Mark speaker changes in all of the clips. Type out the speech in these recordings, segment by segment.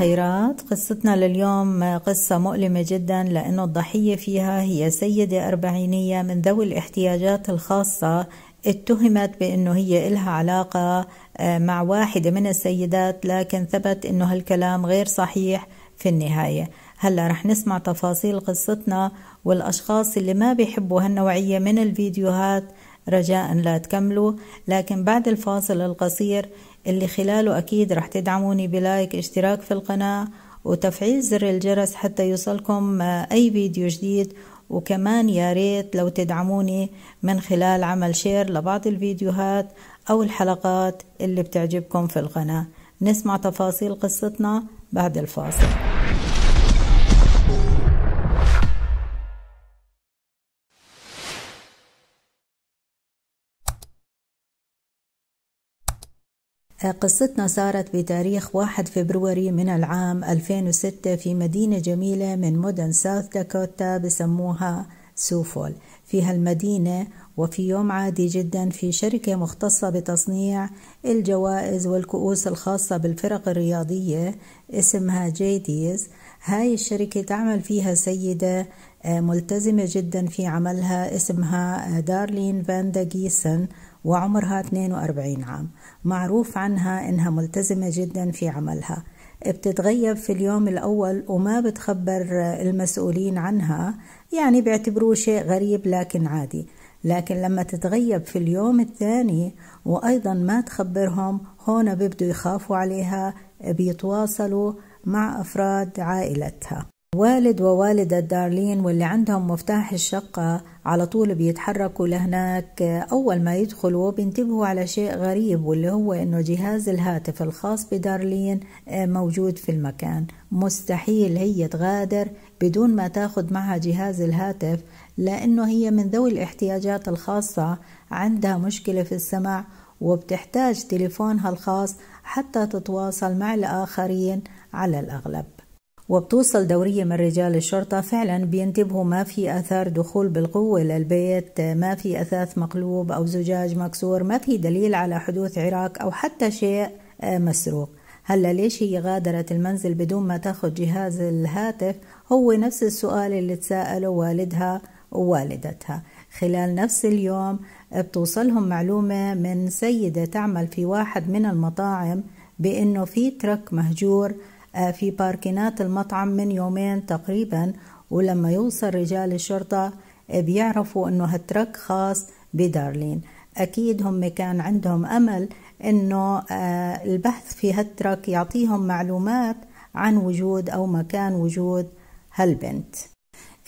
Speaker 1: الخيرات قصتنا لليوم قصة مؤلمة جدا لأنه الضحية فيها هي سيدة أربعينية من ذوي الاحتياجات الخاصة اتهمت بأنه هي إلها علاقة آه، مع واحدة من السيدات لكن ثبت أنه هالكلام غير صحيح في النهاية هلا رح نسمع تفاصيل قصتنا والأشخاص اللي ما بيحبوا هالنوعية من الفيديوهات رجاء لا تكملوا لكن بعد الفاصل القصير اللي خلاله أكيد رح تدعموني بلايك اشتراك في القناة وتفعيل زر الجرس حتى يوصلكم آه، أي فيديو جديد وكمان يا ريت لو تدعموني من خلال عمل شير لبعض الفيديوهات أو الحلقات اللي بتعجبكم في القناة نسمع تفاصيل قصتنا بعد الفاصل قصتنا صارت بتاريخ 1 فبروري من العام 2006 في مدينة جميلة من مدن ساوث داكوتا بسموها سوفول في هالمدينة وفي يوم عادي جدا في شركة مختصة بتصنيع الجوائز والكؤوس الخاصة بالفرق الرياضية اسمها جيديز هاي الشركة تعمل فيها سيدة آه، ملتزمة جدا في عملها اسمها آه، دارلين فاندا جيسن وعمرها 42 عام معروف عنها إنها ملتزمة جدا في عملها بتتغيب في اليوم الأول وما بتخبر المسؤولين عنها يعني بيعتبروه شيء غريب لكن عادي لكن لما تتغيب في اليوم الثاني وأيضا ما تخبرهم هون بيبدوا يخافوا عليها بيتواصلوا مع أفراد عائلتها والد ووالدة دارلين واللي عندهم مفتاح الشقة على طول بيتحركوا لهناك أول ما يدخلوا بينتبهوا على شيء غريب واللي هو إنه جهاز الهاتف الخاص بدارلين آه، موجود في المكان مستحيل هي تغادر بدون ما تاخد معها جهاز الهاتف لأنه هي من ذوي الاحتياجات الخاصة عندها مشكلة في السمع وبتحتاج تليفونها الخاص حتى تتواصل مع الآخرين على الأغلب وبتوصل دورية من رجال الشرطة فعلا بينتبهوا ما في أثار دخول بالقوة للبيت ما في أثاث مقلوب أو زجاج مكسور ما في دليل على حدوث عراك أو حتى شيء آه، مسروق هلا ليش هي غادرت المنزل بدون ما تاخذ جهاز الهاتف هو نفس السؤال اللي تساءله والدها ووالدتها خلال نفس اليوم بتوصلهم معلومة من سيدة تعمل في واحد من المطاعم بأنه في ترك مهجور آه، في باركينات المطعم من يومين تقريبا ولما يوصل رجال الشرطة آه، بيعرفوا انه هالترك خاص بدارلين اكيد هم كان عندهم امل انه آه، البحث في هالترك يعطيهم معلومات عن وجود او مكان وجود هالبنت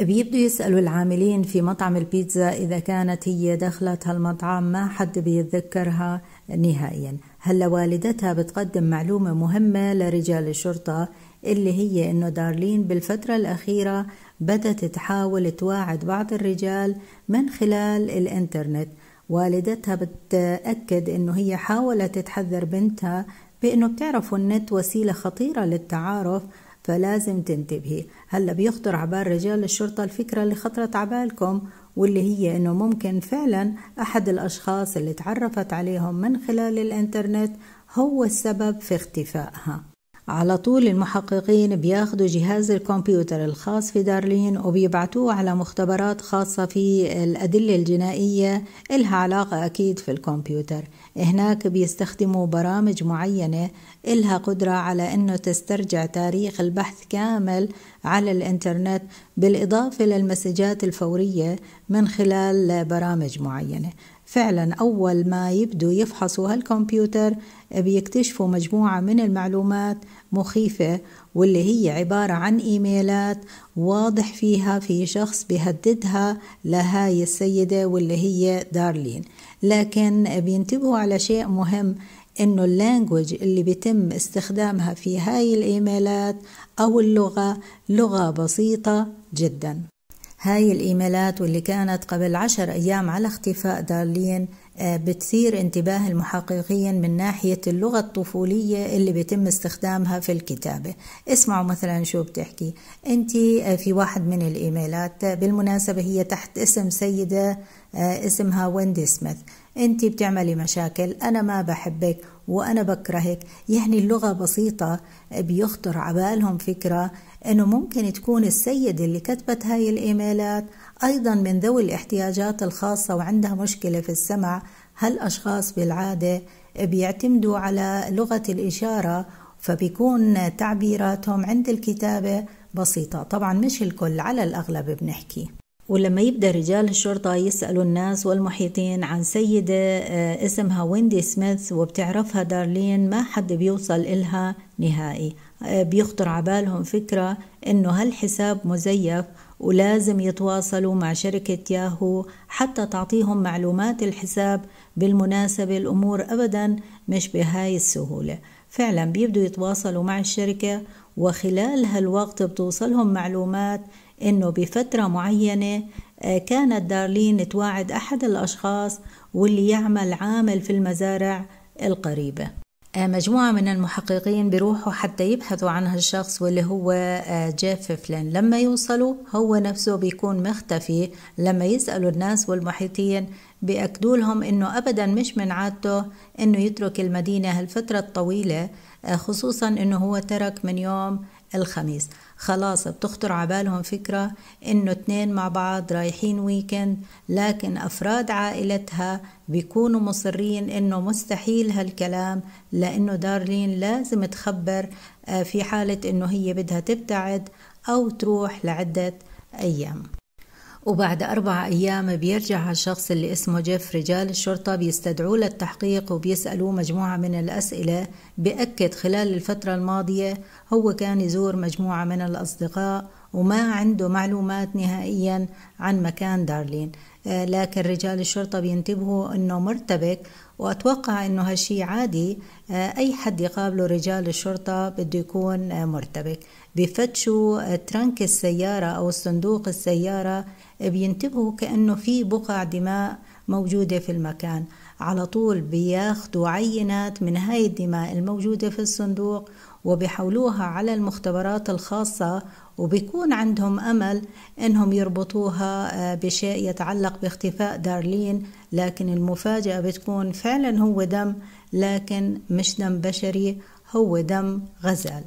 Speaker 1: بيبدو يسألوا العاملين في مطعم البيتزا إذا كانت هي دخلت هالمطعم ما حد بيتذكرها نهائيا هلا والدتها بتقدم معلومة مهمة لرجال الشرطة اللي هي إنه دارلين بالفترة الأخيرة بدت تحاول تواعد بعض الرجال من خلال الإنترنت والدتها بتأكد إنه هي حاولت تحذر بنتها بإنه بتعرفوا النت وسيلة خطيرة للتعارف فلازم تنتبهي هلا بيخطر عبال رجال الشرطة الفكرة اللي خطرت عبالكم واللي هي انه ممكن فعلا احد الاشخاص اللي تعرفت عليهم من خلال الانترنت هو السبب في اختفائها على طول المحققين بياخدوا جهاز الكمبيوتر الخاص في دارلين وبيبعتوه على مختبرات خاصة في الأدلة الجنائية إلها علاقة أكيد في الكمبيوتر هناك بيستخدموا برامج معينة إلها قدرة على أنه تسترجع تاريخ البحث كامل على الإنترنت بالإضافة للمسجات الفورية من خلال برامج معينة فعلا أول ما يبدوا يفحصوا هالكمبيوتر بيكتشفوا مجموعة من المعلومات مخيفة واللي هي عبارة عن إيميلات واضح فيها في شخص بيهددها لهاي السيدة واللي هي دارلين لكن بينتبهوا على شيء مهم انه اللانجوج اللي بيتم استخدامها في هاي الايميلات او اللغة لغة بسيطة جدا هاي الإيميلات واللي كانت قبل عشر أيام على اختفاء دارلين آه، بتثير انتباه المحققين من ناحية اللغة الطفولية اللي بيتم استخدامها في الكتابة اسمعوا مثلا شو بتحكي انت آه، في واحد من الإيميلات آه، بالمناسبة هي تحت اسم سيدة اسمها ويندي سميث انت بتعملي مشاكل انا ما بحبك وانا بكرهك يعني اللغه بسيطه بيخطر عبالهم فكره أنه ممكن تكون السيدة اللي كتبت هاي الإيميلات أيضا من ذوي الاحتياجات الخاصة وعندها مشكلة في السمع هالأشخاص بالعادة بيعتمدوا على لغة الإشارة فبيكون تعبيراتهم عند الكتابة بسيطة طبعا مش الكل على الأغلب بنحكي ولما يبدأ رجال الشرطة يسألوا الناس والمحيطين عن سيدة آه، اسمها ويندي سميث وبتعرفها دارلين ما حد بيوصل إلها نهائي بيخطر على بالهم فكرة إنه هالحساب مزيف ولازم يتواصلوا مع شركة ياهو حتى تعطيهم معلومات الحساب بالمناسبة الأمور أبدا مش بهاي السهولة فعلا بيبدوا يتواصلوا مع الشركة وخلال هالوقت بتوصلهم معلومات إنه بفترة معينة آه، كانت دارلين تواعد أحد الأشخاص واللي يعمل عامل في المزارع القريبه مجموعة من المحققين بيروحوا حتى يبحثوا عن هالشخص واللي هو آه، جيف فلين لما يوصلوا هو نفسه بيكون مختفي لما يسألوا الناس والمحيطين بيأكدوا لهم إنه أبدا مش من عادته إنه يترك المدينة هالفترة الطويلة آه، خصوصا إنه هو ترك من يوم الخميس خلاص بتخطر عبالهم فكرة إنه اتنين مع بعض رايحين ويكند لكن أفراد عائلتها بيكونوا مصرين إنه مستحيل هالكلام لأنه دارلين لازم تخبر آه، في حالة إنه هي بدها تبتعد أو تروح لعدة أيام وبعد أربع أيام بيرجع الشخص اللي اسمه جيف رجال الشرطة بيستدعوه للتحقيق وبيسألوه مجموعة من الأسئلة بأكد خلال الفترة الماضية هو كان يزور مجموعة من الأصدقاء وما عنده معلومات نهائيا عن مكان دارلين آه، لكن رجال الشرطة بينتبهوا أنه مرتبك وأتوقع أنه هالشي عادي آه، أي حد يقابله رجال الشرطة بده يكون آه، مرتبك بفتشوا ترنك السيارة أو صندوق السيارة بينتبهوا كأنه في بقع دماء موجودة في المكان على طول بياخدوا عينات من هاي الدماء الموجودة في الصندوق وبيحولوها على المختبرات الخاصة وبيكون عندهم أمل إنهم يربطوها آه، بشيء يتعلق باختفاء دارلين لكن المفاجأة بتكون فعلا هو دم لكن مش دم بشري هو دم غزال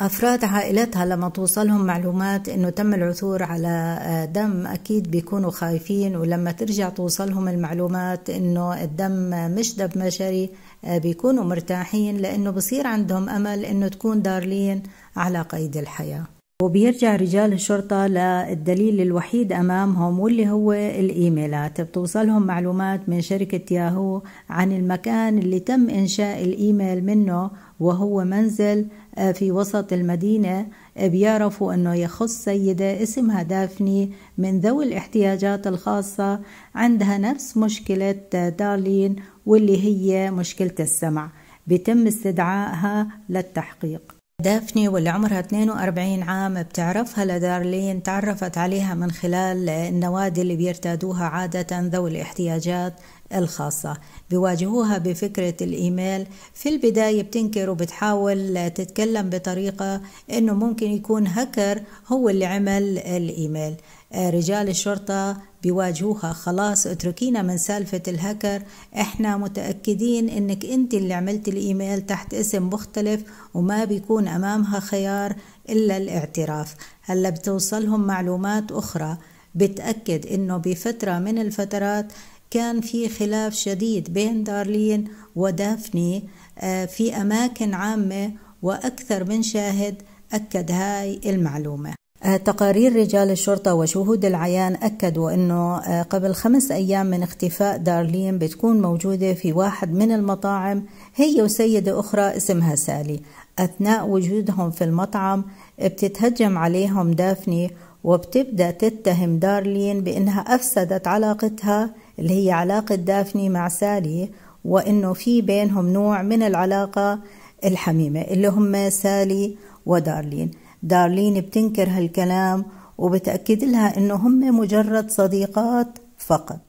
Speaker 1: أفراد عائلتها لما توصلهم معلومات إنه تم العثور على آه، دم أكيد بيكونوا خايفين ولما ترجع توصلهم المعلومات إنه الدم مش دم بشري آه، بيكونوا مرتاحين لأنه بصير عندهم أمل إنه تكون دارلين على قيد الحياة وبيرجع رجال الشرطة للدليل الوحيد أمامهم واللي هو الإيميلات بتوصلهم معلومات من شركة ياهو عن المكان اللي تم إنشاء الإيميل منه وهو منزل في وسط المدينة بيعرفوا أنه يخص سيدة اسمها دافني من ذوي الاحتياجات الخاصة عندها نفس مشكلة دارلين واللي هي مشكلة السمع بيتم استدعائها للتحقيق دافني واللي عمرها 42 عام بتعرفها لدارلين تعرفت عليها من خلال النوادي اللي بيرتادوها عادة ذوي الاحتياجات الخاصة بيواجهوها بفكرة الإيميل في البداية بتنكر وبتحاول تتكلم بطريقة إنه ممكن يكون هكر هو اللي عمل الإيميل آه، رجال الشرطة بيواجهوها خلاص اتركينا من سالفة الهكر احنا متأكدين انك انت اللي عملت الايميل تحت اسم مختلف وما بيكون امامها خيار الا الاعتراف هلا بتوصلهم معلومات اخرى بتأكد انه بفترة من الفترات كان في خلاف شديد بين دارلين ودافني آه، في أماكن عامة وأكثر من شاهد أكد هاي المعلومة آه، تقارير رجال الشرطة وشهود العيان أكدوا أنه آه، قبل خمس أيام من اختفاء دارلين بتكون موجودة في واحد من المطاعم هي وسيدة أخرى اسمها سالي أثناء وجودهم في المطعم بتتهجم عليهم دافني وبتبدأ تتهم دارلين بأنها أفسدت علاقتها اللي هي علاقة دافني مع سالي وإنه في بينهم نوع من العلاقة الحميمة اللي هم سالي ودارلين دارلين بتنكر هالكلام وبتأكد لها إنه هم مجرد صديقات فقط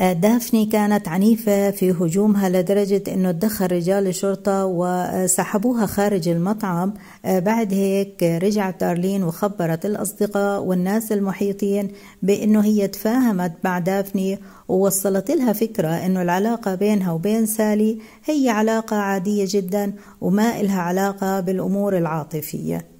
Speaker 1: دافني كانت عنيفة في هجومها لدرجة أنه تدخل رجال الشرطة وسحبوها خارج المطعم بعد هيك رجعت أرلين وخبرت الأصدقاء والناس المحيطين بأنه هي تفاهمت مع دافني ووصلت لها فكرة أنه العلاقة بينها وبين سالي هي علاقة عادية جدا وما إلها علاقة بالأمور العاطفية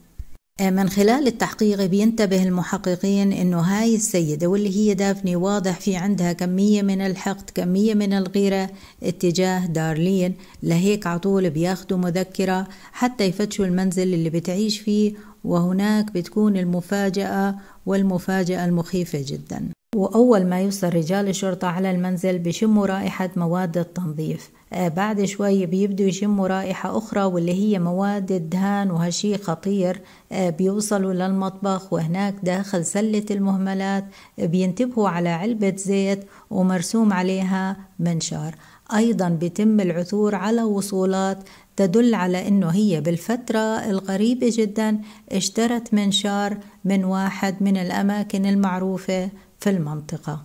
Speaker 1: آه، من خلال التحقيق بينتبه المحققين انه هاي السيده واللي هي دافني واضح في عندها كميه من الحقد كميه من الغيره اتجاه دارلين لهيك على طول بياخدوا مذكره حتى يفتشوا المنزل اللي بتعيش فيه وهناك بتكون المفاجاه والمفاجاه المخيفه جدا وأول ما يوصل رجال الشرطة على المنزل بشموا رائحة مواد التنظيف آه، بعد شوي بيبدوا يشموا رائحة أخرى واللي هي مواد الدهان وهالشي خطير آه، بيوصلوا للمطبخ وهناك داخل سلة المهملات بينتبهوا على علبة زيت ومرسوم عليها منشار أيضا بيتم العثور على وصولات تدل على أنه هي بالفترة القريبة جدا اشترت منشار من واحد من الأماكن المعروفة في المنطقة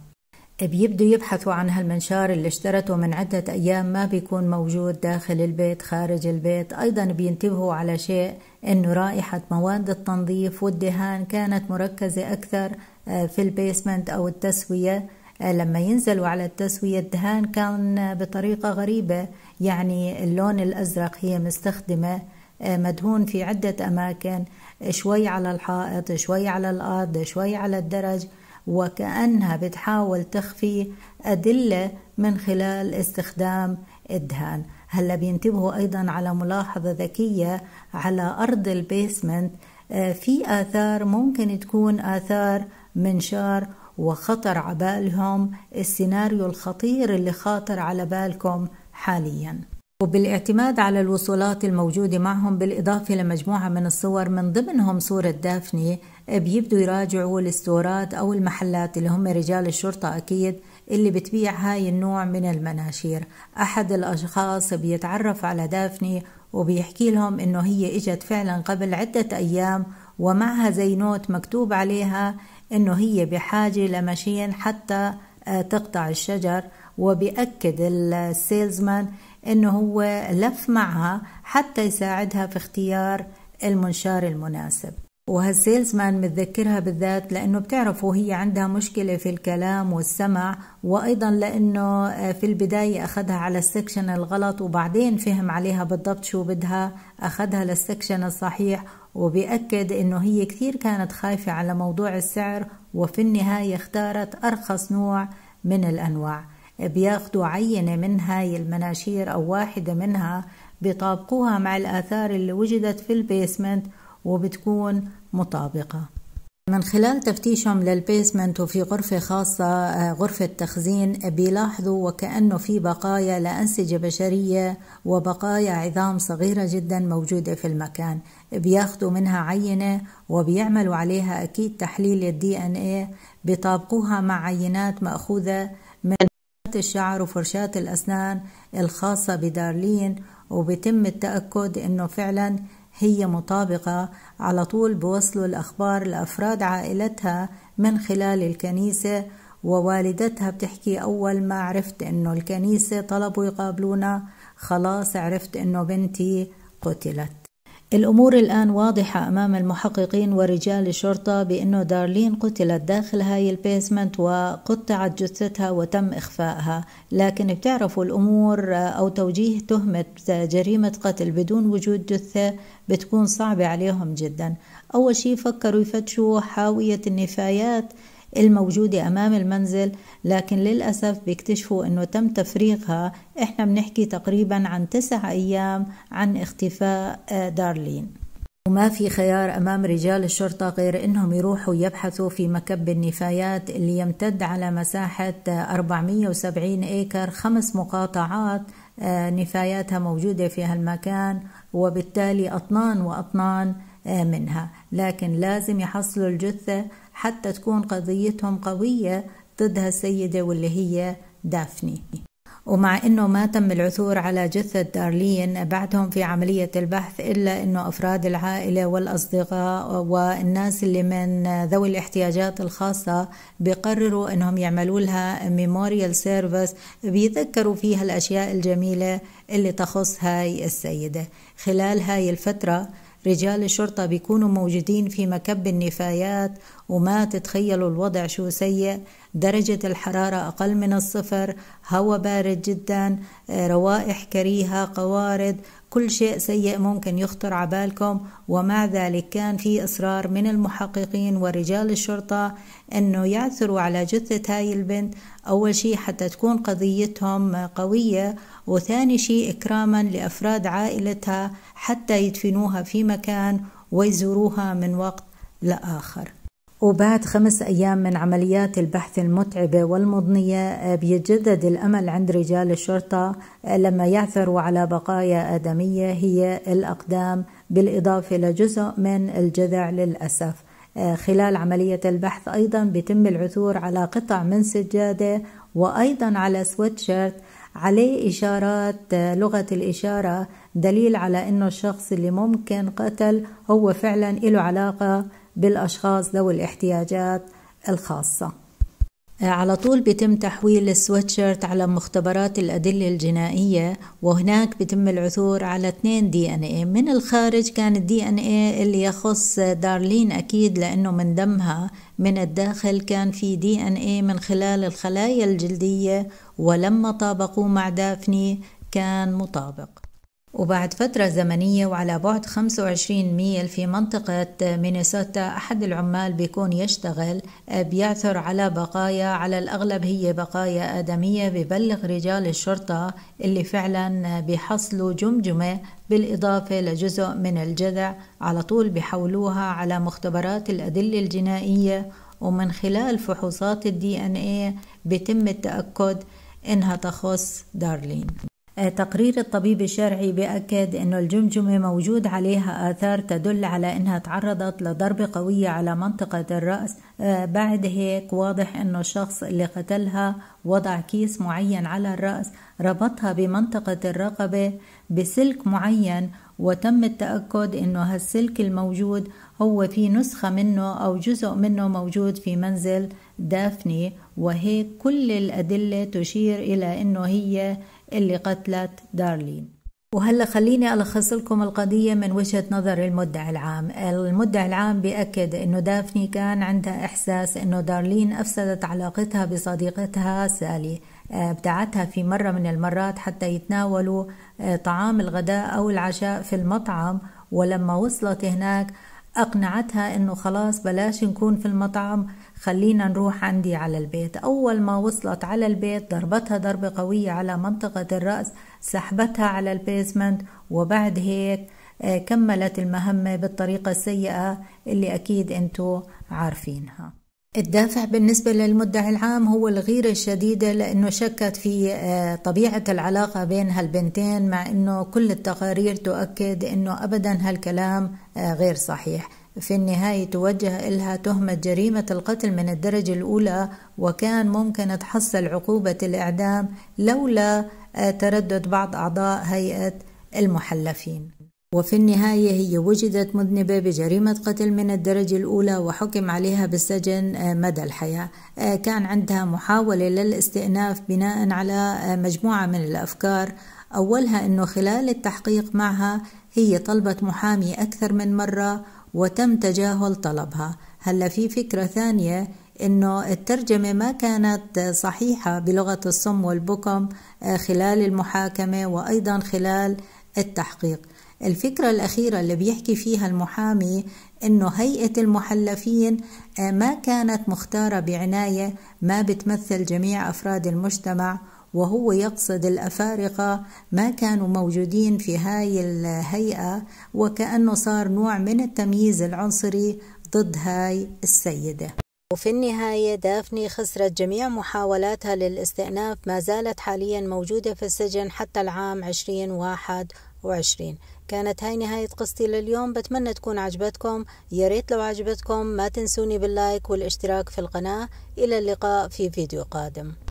Speaker 1: بيبدوا يبحثوا عن هالمنشار اللي اشترته من عدة أيام ما بيكون موجود داخل البيت خارج البيت أيضا بينتبهوا على شيء أنه رائحة مواد التنظيف والدهان كانت مركزة أكثر آه، في البيسمنت أو التسوية آه، لما ينزلوا على التسوية الدهان كان بطريقة غريبة يعني اللون الأزرق هي مستخدمة آه، مدهون في عدة أماكن شوي على الحائط شوي على الأرض شوي على الدرج وكأنها بتحاول تخفي أدلة من خلال استخدام الدهان هلا بينتبهوا أيضا على ملاحظة ذكية على أرض البيسمنت آه، في آثار ممكن تكون آثار منشار وخطر عبالهم السيناريو الخطير اللي خاطر على بالكم حالياً وبالاعتماد على الوصولات الموجودة معهم بالإضافة لمجموعة من الصور من ضمنهم صورة دافني بيبدوا يراجعوا الستورات أو المحلات اللي هم رجال الشرطة أكيد اللي بتبيع هاي النوع من المناشير أحد الأشخاص بيتعرف على دافني وبيحكي لهم إنه هي إجت فعلا قبل عدة أيام ومعها زي نوت مكتوب عليها إنه هي بحاجة لمشين حتى آه، تقطع الشجر وبيأكد السيلزمان إنه هو لف معها حتى يساعدها في اختيار المنشار المناسب وهالسيلزمان متذكرها بالذات لأنه بتعرفوا هي عندها مشكلة في الكلام والسمع وأيضا لأنه آه، في البداية أخذها على السكشن الغلط وبعدين فهم عليها بالضبط شو بدها أخذها للسكشن الصحيح وبيأكد أنه هي كثير كانت خايفة على موضوع السعر وفي النهاية اختارت أرخص نوع من الأنواع بياخدوا عينة من هاي المناشير أو واحدة منها بيطابقوها مع الآثار اللي وجدت في البيسمنت وبتكون مطابقة من خلال تفتيشهم للبيسمنت وفي غرفة خاصة آه، غرفة تخزين بيلاحظوا وكأنه في بقايا لأنسجة بشرية وبقايا عظام صغيرة جدا موجودة في المكان بياخدوا منها عينة وبيعملوا عليها أكيد تحليل الدي ان اي بيطابقوها مع عينات مأخوذة من الشعر وفرشاة الأسنان الخاصة بدارلين وبتم التأكد أنه فعلا هي مطابقة على طول بوصلوا الأخبار لأفراد عائلتها من خلال الكنيسة ووالدتها بتحكي أول ما عرفت إنه الكنيسة طلبوا يقابلونا خلاص عرفت إنه بنتي قتلت الأمور الآن واضحة أمام المحققين ورجال الشرطة بأنه دارلين قتلت داخل هاي البيسمنت وقطعت جثتها وتم إخفائها لكن بتعرفوا الأمور آه، أو توجيه تهمة آه، جريمة قتل بدون وجود جثة بتكون صعبة عليهم جدا أول شيء فكروا يفتشوا حاوية النفايات الموجودة أمام المنزل لكن للأسف بيكتشفوا أنه تم تفريغها إحنا بنحكي تقريبا عن تسع أيام عن اختفاء آه، دارلين وما في خيار أمام رجال الشرطة غير أنهم يروحوا يبحثوا في مكب النفايات اللي يمتد على مساحة 470 آه، إيكر خمس مقاطعات آه، نفاياتها موجودة في هالمكان وبالتالي أطنان وأطنان منها لكن لازم يحصلوا الجثة حتى تكون قضيتهم قوية ضد هالسيدة واللي هي دافني ومع أنه ما تم العثور على جثة دارلين بعدهم في عملية البحث إلا أنه أفراد العائلة والأصدقاء والناس اللي من ذوي الاحتياجات الخاصة بقرروا أنهم يعملوا لها ميموريال سيرفيس بيتذكروا فيها الأشياء الجميلة اللي تخص هاي السيدة خلال هاي الفترة رجال الشرطة بيكونوا موجودين في مكب النفايات وما تتخيلوا الوضع شو سيء درجة الحرارة أقل من الصفر هواء بارد جدا آه، روائح كريهة قوارض كل شيء سيء ممكن يخطر عبالكم ومع ذلك كان في إصرار من المحققين ورجال الشرطة أنه يعثروا على جثة هاي البنت أول شيء حتى تكون قضيتهم قوية وثاني شيء إكراما لأفراد عائلتها حتى يدفنوها في مكان ويزوروها من وقت لآخر وبعد خمس أيام من عمليات البحث المتعبة والمضنية آه، بيتجدد الأمل عند رجال الشرطة آه، لما يعثروا على بقايا آدمية هي الأقدام بالإضافة لجزء من الجذع للأسف آه، خلال عملية البحث أيضا بيتم العثور على قطع من سجادة وأيضا على سويتشيرت عليه إشارات لغة الإشارة دليل على أنه الشخص اللي ممكن قتل هو فعلا له علاقة بالأشخاص ذوي الاحتياجات الخاصة آه، على طول بيتم تحويل السويتشيرت على مختبرات الأدلة الجنائية وهناك بيتم العثور على اثنين دي ان اي من الخارج كان الدي ان اي اللي يخص دارلين أكيد لأنه من دمها من الداخل كان في دي ان اي من خلال الخلايا الجلدية ولما طابقوه مع دافني كان مطابق وبعد فترة زمنية وعلى بعد 25 ميل في منطقة مينيسوتا أحد العمال بيكون يشتغل آه، بيعثر على بقايا على الأغلب هي بقايا آدمية ببلغ رجال الشرطة اللي فعلا آه، بيحصلوا جمجمة بالإضافة لجزء من الجذع على طول بيحولوها على مختبرات الأدلة الجنائية ومن خلال فحوصات الدي ان ايه بيتم التأكد انها تخص دارلين تقرير الطبيب الشرعي بأكد أن الجمجمة موجود عليها آثار تدل على أنها تعرضت لضربة قوية على منطقة الرأس آه، بعد هيك واضح أنه الشخص اللي قتلها وضع كيس معين على الرأس ربطها بمنطقة الرقبة بسلك معين وتم التأكد أنه هالسلك الموجود هو في نسخة منه أو جزء منه موجود في منزل دافني وهيك كل الأدلة تشير إلى أنه هي اللي قتلت دارلين وهلا خليني الخص لكم القضيه من وجهه نظر المدعي العام، المدعي العام بياكد انه دافني كان عندها احساس انه دارلين افسدت علاقتها بصديقتها سالي، آه، ابتعتها في مره من المرات حتى يتناولوا آه، طعام الغداء او العشاء في المطعم ولما وصلت هناك اقنعتها انه خلاص بلاش نكون في المطعم خلينا نروح عندي على البيت أول ما وصلت على البيت ضربتها ضربة قوية على منطقة الرأس سحبتها على البيزمنت وبعد هيك آه، كملت المهمة بالطريقة السيئة اللي أكيد أنتوا عارفينها الدافع بالنسبة للمدعي العام هو الغيرة الشديدة لأنه شكت في آه، طبيعة العلاقة بين هالبنتين مع أنه كل التقارير تؤكد أنه أبدا هالكلام آه، غير صحيح في النهاية توجه إلها تهمة جريمة القتل من الدرجة الأولى وكان ممكن تحصل عقوبة الإعدام لولا آه، تردد بعض أعضاء هيئة المحلفين وفي النهاية هي وجدت مذنبة بجريمة قتل من الدرجة الأولى وحكم عليها بالسجن آه، مدى الحياة آه، كان عندها محاولة للاستئناف بناء على مجموعة من الأفكار أولها أنه خلال التحقيق معها هي طلبت محامي أكثر من مرة وتم تجاهل طلبها هلا في فكرة ثانية انه الترجمة ما كانت صحيحة بلغة الصم والبكم آه، خلال المحاكمة وايضا خلال التحقيق الفكرة الأخيرة اللي بيحكي فيها المحامي إنه هيئة المحلفين آه، ما كانت مختارة بعناية ما بتمثل جميع أفراد المجتمع وهو يقصد الأفارقة ما كانوا موجودين في هاي الهيئة وكأنه صار نوع من التمييز العنصري ضد هاي السيدة وفي النهاية دافني خسرت جميع محاولاتها للاستئناف ما زالت حاليا موجودة في السجن حتى العام 2021 كانت هاي نهاية قصتي لليوم بتمنى تكون عجبتكم يا ريت لو عجبتكم ما تنسوني باللايك والاشتراك في القناة إلى اللقاء في فيديو قادم